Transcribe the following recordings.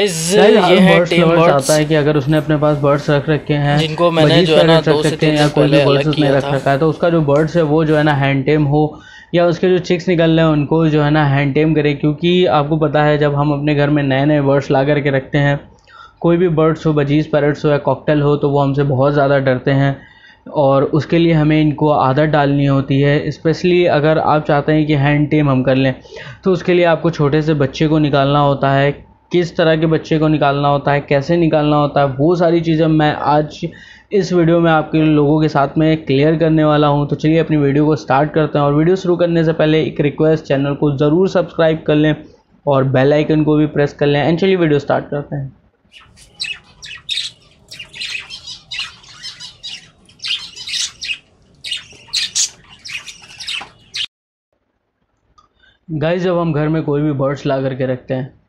ये है team birds आता है कि अगर उसने अपने पास बर्ड्स रख रखे हैं जिनको मैंने जो है ना दो से तीन या कोई भी बर्ड्स उसने रख रखा है तो उसका जो बर्ड्स है वो जो है ना हैंड टेम हो या उसके जो चिक्स निकल रहे हैं उनको जो है ना हैंड टेम करें क्योंकि आपको पता है जब हम अपने घर में नए नए बर्ड्स ला करके रखते हैं कोई भी बर्ड्स हो बजीज पैरट्स हो या कॉकटेल हो तो वो हमसे बहुत ज़्यादा डरते हैं और उसके लिए हमें इनको आदत डालनी होती है स्पेशली अगर आप चाहते हैं कि हैंड टेम हम कर लें तो उसके लिए आपको छोटे से बच्चे को निकालना होता है किस तरह के बच्चे को निकालना होता है कैसे निकालना होता है वो सारी चीज़ें मैं आज इस वीडियो में आपके लोगों के साथ में क्लियर करने वाला हूँ तो चलिए अपनी वीडियो को स्टार्ट करते हैं और वीडियो शुरू करने से पहले एक रिक्वेस्ट चैनल को ज़रूर सब्सक्राइब कर लें और बेल आइकन को भी प्रेस कर लें एंड चलिए वीडियो स्टार्ट करते हैं गाइस जब हम घर में कोई भी बर्ड्स ला करके रखते हैं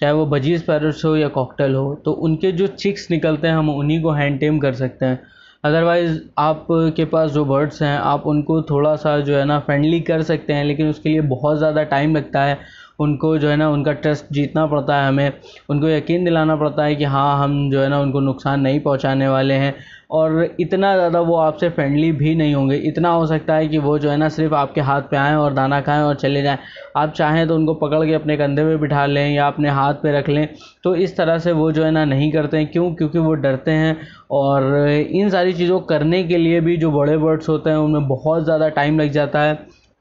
चाहे वो भजीज पैरट्स हो या कॉकटेल हो तो उनके जो चिक्स निकलते हैं हम उन्हीं को हैंड टेम कर सकते हैं अदरवाइज़ आपके पास जो बर्ड्स हैं आप उनको थोड़ा सा जो है ना फ्रेंडली कर सकते हैं लेकिन उसके लिए बहुत ज़्यादा टाइम लगता है उनको जो है ना उनका ट्रस्ट जीतना पड़ता है हमें उनको यकीन दिलाना पड़ता है कि हाँ हम जो है ना उनको नुकसान नहीं पहुँचाने वाले हैं और इतना ज़्यादा वो आपसे फ्रेंडली भी नहीं होंगे इतना हो सकता है कि वो जो है ना सिर्फ आपके हाथ पे आएँ और दाना खाएं और चले जाएं आप चाहें तो उनको पकड़ के अपने कंधे पे बिठा लें या अपने हाथ पे रख लें तो इस तरह से वो जो है ना नहीं करते हैं क्यों क्योंकि वो डरते हैं और इन सारी चीज़ों करने के लिए भी जो बड़े बर्ड्स होते हैं उनमें बहुत ज़्यादा टाइम लग जाता है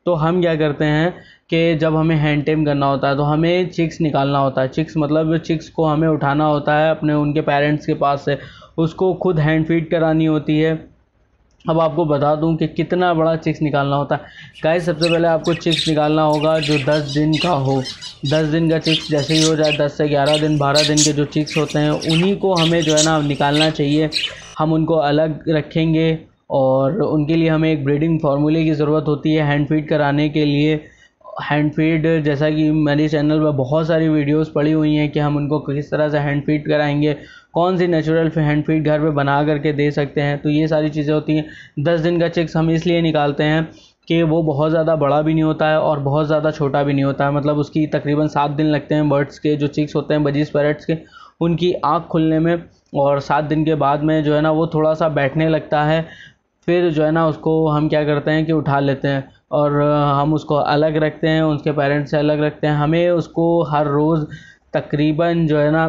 तो हम क्या करते हैं कि जब हमें हैंड टेम करना होता है तो हमें चिक्स निकालना होता है चिक्स मतलब चिक्स को हमें उठाना होता है अपने उनके पेरेंट्स के पास से उसको खुद हैंड फीड करानी होती है अब आपको बता दूं कि कितना बड़ा चिक्स निकालना होता है गाय सबसे पहले आपको चिक्स निकालना होगा जो 10 दिन का हो 10 दिन का चिक्स जैसे ही हो जाए 10 से 11 दिन 12 दिन के जो चिक्स होते हैं उन्हीं को हमें जो है ना निकालना चाहिए हम उनको अलग रखेंगे और उनके लिए हमें एक ब्रीडिंग फार्मूले की ज़रूरत होती है हैंड फीड कराने के लिए हैंड फीड जैसा कि मेरे चैनल पर बहुत सारी वीडियोस पड़ी हुई हैं कि हम उनको किस तरह से हैंड फीड कराएंगे कौन सी नेचुरल हैंड फीड घर पे बना करके दे सकते हैं तो ये सारी चीज़ें होती हैं दस दिन का चिक्स हम इसलिए निकालते हैं कि वो बहुत ज़्यादा बड़ा भी नहीं होता है और बहुत ज़्यादा छोटा भी नहीं होता है मतलब उसकी तकरीबन सात दिन लगते हैं बर्ड्स के जो चिक्स होते हैं बजीज पैरट्स के उनकी आँख खुलने में और सात दिन के बाद में जो है ना वो थोड़ा सा बैठने लगता है फिर जो है ना उसको हम क्या करते हैं कि उठा लेते हैं और हम उसको अलग रखते हैं उसके पेरेंट्स से अलग रखते हैं हमें उसको हर रोज़ तकरीबन जो है ना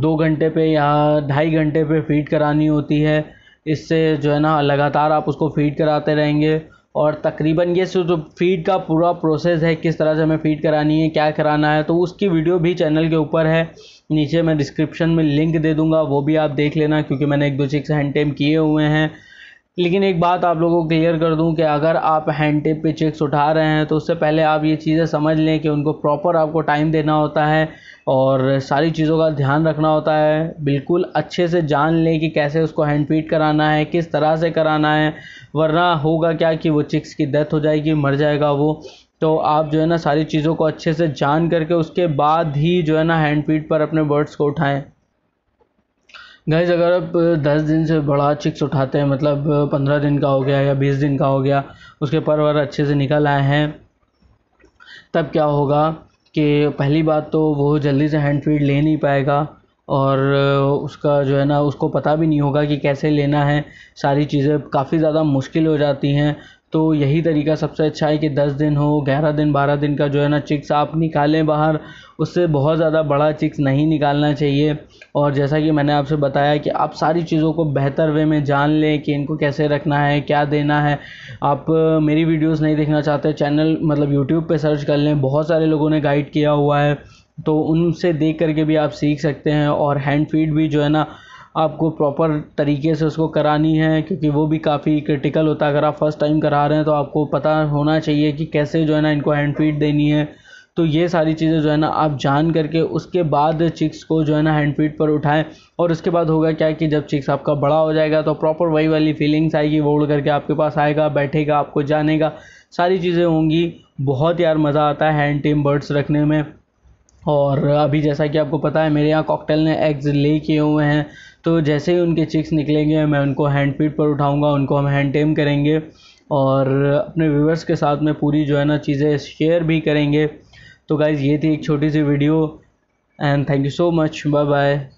दो घंटे पे या ढाई घंटे पे फ़ीड करानी होती है इससे जो है ना लगातार आप उसको फ़ीड कराते रहेंगे और तकरीबन ये जो फीड का पूरा प्रोसेस है किस तरह से हमें फ़ीड करानी है क्या कराना है तो उसकी वीडियो भी चैनल के ऊपर है नीचे मैं डिस्क्रिप्शन में लिंक दे दूंगा वो भी आप देख लेना क्योंकि मैंने एक दो चिक्स हैंड टेम किए हुए हैं लेकिन एक बात आप लोगों को क्लियर कर दूं कि अगर आप हैंड टेप पे चेक्स उठा रहे हैं तो उससे पहले आप ये चीज़ें समझ लें कि उनको प्रॉपर आपको टाइम देना होता है और सारी चीज़ों का ध्यान रखना होता है बिल्कुल अच्छे से जान लें कि कैसे उसको हैंड फीड कराना है किस तरह से कराना है वरना होगा क्या कि वो चिक्स की डेथ हो जाएगी मर जाएगा वो तो आप जो है ना सारी चीज़ों को अच्छे से जान करके उसके बाद ही जो है ना हैंड फीड पर अपने बर्ड्स को उठाएँ गाइस अगर आप दस दिन से बड़ा चिक्स उठाते हैं मतलब पंद्रह दिन का हो गया या बीस दिन का हो गया उसके परवर अच्छे से निकल आए हैं तब क्या होगा कि पहली बात तो वो जल्दी से हैंड फीड ले नहीं पाएगा और उसका जो है ना उसको पता भी नहीं होगा कि कैसे लेना है सारी चीज़ें काफ़ी ज़्यादा मुश्किल हो जाती हैं तो यही तरीका सबसे अच्छा है कि दस दिन हो ग्यारह दिन बारह दिन का जो है ना चिक्स आप निकालें बाहर उससे बहुत ज़्यादा बड़ा चिक्स नहीं निकालना चाहिए और जैसा कि मैंने आपसे बताया कि आप सारी चीज़ों को बेहतर वे में जान लें कि इनको कैसे रखना है क्या देना है आप मेरी वीडियोस नहीं देखना चाहते चैनल मतलब यूट्यूब पे सर्च कर लें बहुत सारे लोगों ने गाइड किया हुआ है तो उनसे देख करके भी आप सीख सकते हैं और हैंड फीड भी जो है ना आपको प्रॉपर तरीके से उसको करानी है क्योंकि वो भी काफ़ी क्रिटिकल होता है अगर आप फर्स्ट टाइम करा रहे हैं तो आपको पता होना चाहिए कि कैसे जो है ना इनको हैंड फीड देनी है तो ये सारी चीज़ें जो है ना आप जान करके उसके बाद चिक्स को जो है ना हैंड फीड पर उठाएं और उसके बाद होगा क्या कि जब चिक्स आपका बड़ा हो जाएगा तो प्रॉपर वही वाली फीलिंग्स आएगी वो उड़ करके आपके पास आएगा बैठेगा आपको जानेगा सारी चीज़ें होंगी बहुत यार मज़ा आता है हैंड टीम बर्ड्स रखने में और अभी जैसा कि आपको पता है मेरे यहाँ कॉकटेल ने एग्ज़ ले किए हुए हैं तो जैसे ही उनके चिक्स निकलेंगे मैं उनको हैंड फीड पर उठाऊंगा उनको हम हैंड टेम करेंगे और अपने व्यूवर्स के साथ में पूरी जो है ना चीज़ें शेयर भी करेंगे तो गाइज़ ये थी एक छोटी सी video and thank you so much bye bye